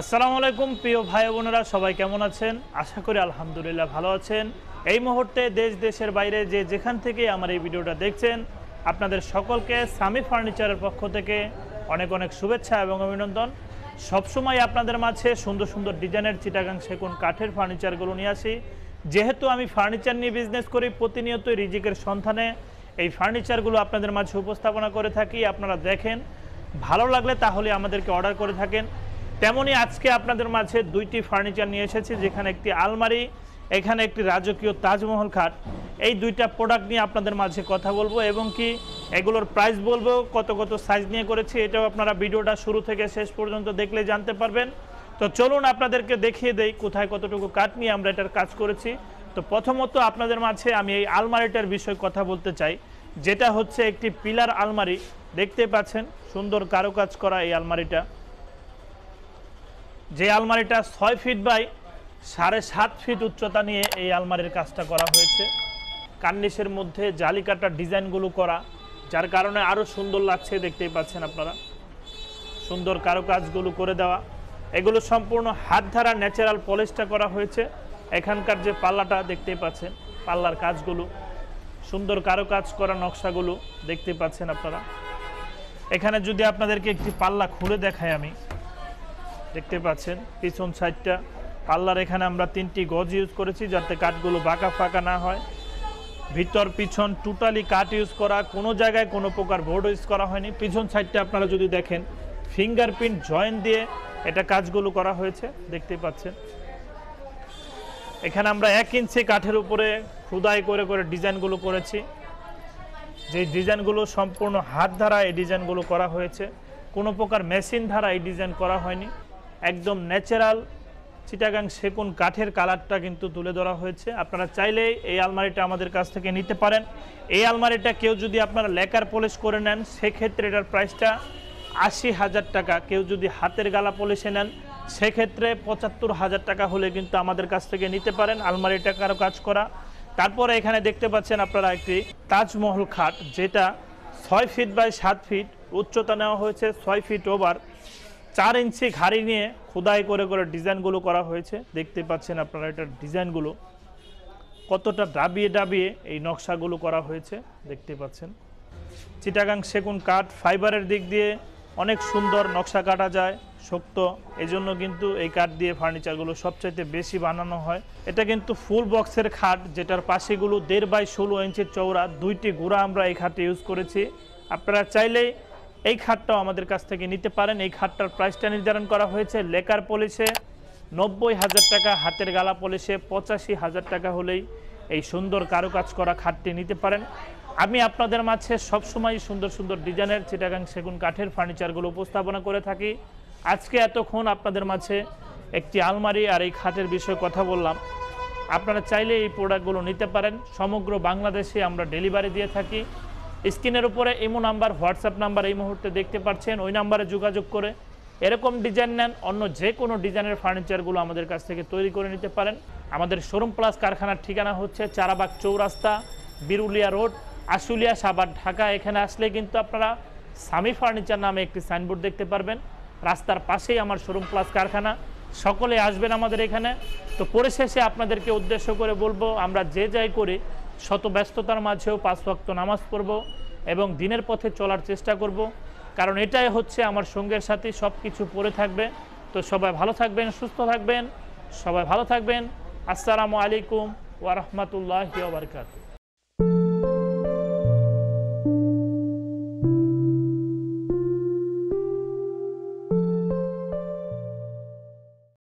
আসসালামু আলাইকুম প্রিয় ভাই বোনেরা সবাই কেমন আছেন আশা করি আলহামদুলিল্লাহ ভালো আছেন এই মুহূর্তে দেশ দেশের বাইরে যে যেখান থেকে আমার এই ভিডিওটা দেখছেন আপনাদের সকলকে সামি ফার্নিচারের পক্ষ থেকে অনেক অনেক শুভেচ্ছা এবং অভিনন্দন সবসময় আপনাদের মাঝে সুন্দর সুন্দর ডিজাইনের চিটাগাং সেকুন কাঠের ফার্নিচারগুলো নিয়ে আসি যেহেতু আমি ফার্নিচার নিয়ে বিজনেস করি প্রতিনিয়তই রিজিকের সন্ধানে এই ফার্নিচারগুলো আপনাদের মাঝে উপস্থাপনা করে থাকি আপনারা দেখেন ভালো লাগলে তাহলে আমাদেরকে অর্ডার করে থাকেন তেমনি আজকে আপনাদের মাঝে দুইটি ফার্নিচার নিয়ে এসেছি যেখানে একটি আলমারি এখানে একটি রাজকীয় তাজমহল খাট এই দুইটা প্রোডাক্ট নিয়ে আপনাদের মাঝে কথা বলবো এবং কি এগুলোর প্রাইস বলবো কত কত সাইজ নিয়ে করেছি এটাও আপনারা ভিডিওটা শুরু থেকে শেষ পর্যন্ত দেখলে জানতে পারবেন তো চলুন আপনাদেরকে দেখিয়ে দেই কোথায় কতটুকু কাঠ নিয়ে আমরা এটার কাজ করেছি তো প্রথমত আপনাদের মাঝে আমি এই আলমারিটার বিষয়ে কথা বলতে চাই যেটা হচ্ছে একটি পিলার আলমারি দেখতে পাচ্ছেন সুন্দর কারো কাজ করা এই আলমারিটা যে আলমারিটা ছয় ফিট বাই সাড়ে সাত ফিট উচ্চতা নিয়ে এই আলমারির কাজটা করা হয়েছে কার্নিশের মধ্যে জালিকাটার ডিজাইনগুলো করা যার কারণে আরও সুন্দর লাগছে দেখতেই পাচ্ছেন আপনারা সুন্দর কারুকাজগুলো করে দেওয়া এগুলো সম্পূর্ণ হাত ধারা ন্যাচারাল পলিশটা করা হয়েছে এখানকার যে পাল্লাটা দেখতেই পাচ্ছেন পাল্লার কাজগুলো সুন্দর কারুকাজ করা নকশাগুলো দেখতে পাচ্ছেন আপনারা এখানে যদি আপনাদেরকে একটি পাল্লা খুলে দেখাই আমি দেখতে পাচ্ছেন পিছন সাইডটা পাল্লার এখানে আমরা তিনটি গজ ইউজ করেছি যাতে কাঠগুলো বাঁকা ফাঁকা না হয় ভিতর পিছন টোটালি কাঠ ইউজ করা কোনো জায়গায় কোনো প্রকার বোর্ড ইউজ করা হয়নি পিছন সাইডটা আপনারা যদি দেখেন ফিঙ্গারপ্রিন্ট জয়েন্ট দিয়ে এটা কাজগুলো করা হয়েছে দেখতে পাচ্ছেন এখানে আমরা এক ইঞ্চি কাঠের উপরে খুদাই করে করে ডিজাইনগুলো করেছি যে ডিজাইনগুলো সম্পূর্ণ হাত দ্বারা এই ডিজাইনগুলো করা হয়েছে কোনো প্রকার মেশিন দ্বারা এই ডিজাইন করা হয়নি একদম ন্যাচারাল চিটাগাং সেকুন কাঠের কালারটা কিন্তু তুলে ধরা হয়েছে আপনারা চাইলে এই আলমারিটা আমাদের কাছ থেকে নিতে পারেন এই আলমারিটা কেউ যদি আপনারা লেকার পলিশ করে নেন সেক্ষেত্রে এটার প্রাইসটা আশি হাজার টাকা কেউ যদি হাতের গালা পলিশে নেন সেক্ষেত্রে পঁচাত্তর হাজার টাকা হলে কিন্তু আমাদের কাছ থেকে নিতে পারেন আলমারিটা কারো কাজ করা তারপরে এখানে দেখতে পাচ্ছেন আপনারা একটি তাজমহল খাট যেটা ছয় ফিট বাই সাত ফিট উচ্চতা নেওয়া হয়েছে ছয় ফিট ওভার চার ইঞ্চি ঘাড়ি নিয়ে খোদাই করে করে ডিজাইনগুলো করা হয়েছে দেখতে পাচ্ছেন আপনারা এটার ডিজাইনগুলো কতটা ডাবিয়ে ডাবিয়ে এই নকশাগুলো করা হয়েছে দেখতে পাচ্ছেন চিটাগাং সেগুন কাঠ ফাইবারের দিক দিয়ে অনেক সুন্দর নকশা কাটা যায় শক্ত এজন্য কিন্তু এই কাঠ দিয়ে ফার্নিচারগুলো সবচাইতে বেশি বানানো হয় এটা কিন্তু ফুল বক্সের খাট যেটার পাশেগুলো দেড় বাই ষোলো ইঞ্চের চৌড়া দুইটি গুঁড়া আমরা এই খাটে ইউজ করেছি আপনারা চাইলেই এই খাটটাও আমাদের কাছ থেকে নিতে পারেন এই খাটটার প্রাইসটা নির্ধারণ করা হয়েছে লেকার পলিশে নব্বই হাজার টাকা হাতের গালা পলিশে পঁচাশি হাজার টাকা হলেই এই সুন্দর কারুকাজ করা খাটটি নিতে পারেন আমি আপনাদের মাঝে সবসময় সুন্দর সুন্দর ডিজাইনের চিটাগাং সেগুন কাঠের ফার্নিচারগুলো উপস্থাপনা করে থাকি আজকে এতক্ষণ আপনাদের মাঝে একটি আলমারি আর এই খাটের বিষয়ে কথা বললাম আপনারা চাইলে এই প্রোডাক্টগুলো নিতে পারেন সমগ্র বাংলাদেশে আমরা ডেলিভারি দিয়ে থাকি স্ক্রিনের উপরে ইমো নাম্বার হোয়াটসঅ্যাপ নাম্বার এই মুহূর্তে দেখতে পাচ্ছেন ওই নাম্বারে যোগাযোগ করে এরকম ডিজাইন নেন অন্য যে কোনো ডিজাইনের ফার্নিচারগুলো আমাদের কাছ থেকে তৈরি করে নিতে পারেন আমাদের শোরুম প্লাস কারখানার ঠিকানা হচ্ছে চারাবাগ চৌরাস্তা বিরুলিয়া রোড আশুলিয়া সাবার ঢাকা এখানে আসলে কিন্তু আপনারা সামি ফার্নিচার নামে একটি সাইনবোর্ড দেখতে পারবেন রাস্তার পাশেই আমার শোরুম প্লাস কারখানা সকলে আসবেন আমাদের এখানে তো পরিশেষে আপনাদেরকে উদ্দেশ্য করে বলবো আমরা যে যাই করি শত ব্যস্ততার মাঝেও পাঁচ ওয়াক্ত নামাজ পড়ব এবং দিনের পথে চলার চেষ্টা করব কারণ এটাই হচ্ছে আমার সঙ্গের সাথে সব কিছু পড়ে থাকবে তো সবাই ভালো থাকবেন সুস্থ থাকবেন সবাই ভালো থাকবেন আসসালামু আলাইকুম ওয়ারহমতুল্লাহ বারকাতু